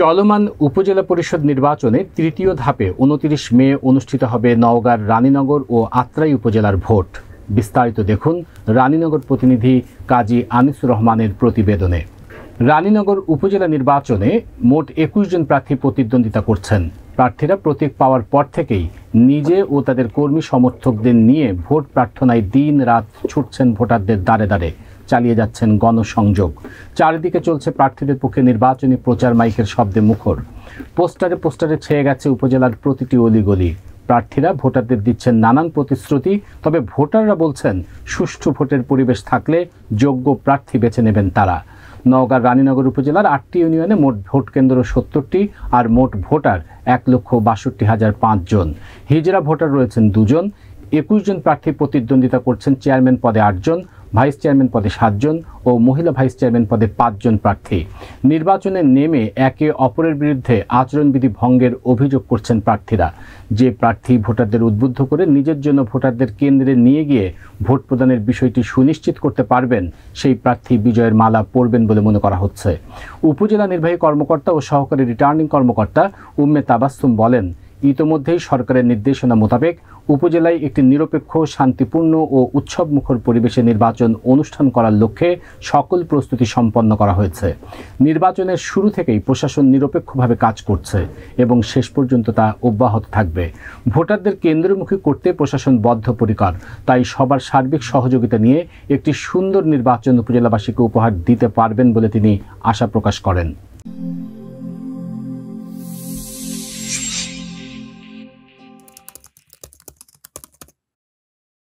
চলমান উপজেলা পরিষদ নির্বাচনে তৃতীয় ধাপে উনতিরিশ মে অনুষ্ঠিত হবে নওগাঁর রানীনগর ও আত্রাই উপজেলার ভোট বিস্তারিত দেখুন রানীনগর প্রতিনিধি কাজী আনিসুর রহমানের প্রতিবেদনে রানীনগর উপজেলা নির্বাচনে মোট একুশ জন প্রার্থী প্রতিদ্বন্দ্বিতা করছেন প্রার্থীরা প্রতীক পাওয়ার পর থেকেই নিজে ও তাদের কর্মী সমর্থকদের নিয়ে ভোট প্রার্থনায় দিন রাত ছুটছেন ভোটারদের দ্বারে দ্বারে চালিয়ে যাচ্ছেন গণসংযোগ চারিদিকে চলছে প্রার্থীদের পক্ষে নির্বাচনী প্রচার মাইকের শব্দে মুখর পোস্টারে পোস্টারে ছেয়ে গেছে উপজেলার প্রতিটি অলিগলি প্রার্থীরা ভোটারদের দিচ্ছেন নানান প্রতিশ্রুতি তবে ভোটাররা বলছেন সুষ্ঠু ভোটের পরিবেশ থাকলে যোগ্য প্রার্থী বেছে নেবেন তারা নওগাঁর রানীনগর উপজেলার আটটি ইউনিয়নে মোট ভোট কেন্দ্র সত্তরটি আর মোট ভোটার এক লক্ষ বাষট্টি হাজার পাঁচজন হিজরা ভোটার রয়েছেন দুজন একুশ জন প্রার্থী প্রতিদ্বন্দ্বিতা করছেন চেয়ারম্যান পদে আটজন ভাইস চেয়ারম্যান পদে সাতজন ও মহিলা ভাইস চেয়ারম্যান পদে পাঁচজন প্রার্থী নির্বাচনে নেমে একে অপরের বিরুদ্ধে আচরণবিধি ভঙ্গের অভিযোগ করছেন প্রার্থীরা যে প্রার্থী ভোটারদের উদ্বুদ্ধ করে নিজের জন্য ভোটারদের কেন্দ্রে নিয়ে গিয়ে ভোট প্রদানের বিষয়টি সুনিশ্চিত করতে পারবেন সেই প্রার্থী বিজয়ের মালা পরবেন বলে মনে করা হচ্ছে উপজেলা নির্বাহী কর্মকর্তা ও সহকারী রিটার্নিং কর্মকর্তা উম্মে তাবাস্তুম বলেন ইতোমধ্যেই সরকারের নির্দেশনা মোতাবেক উপজেলায় একটি নিরপেক্ষ শান্তিপূর্ণ ও উৎসবমুখর পরিবেশে নির্বাচন অনুষ্ঠান করার লক্ষ্যে সকল প্রস্তুতি সম্পন্ন করা হয়েছে নির্বাচনের শুরু থেকেই প্রশাসন নিরপেক্ষভাবে কাজ করছে এবং শেষ পর্যন্ত তা অব্যাহত থাকবে ভোটারদের কেন্দ্রমুখী করতে প্রশাসন বদ্ধপরিকর তাই সবার সার্বিক সহযোগিতা নিয়ে একটি সুন্দর নির্বাচন উপজেলাবাসীকে উপহার দিতে পারবেন বলে তিনি আশা প্রকাশ করেন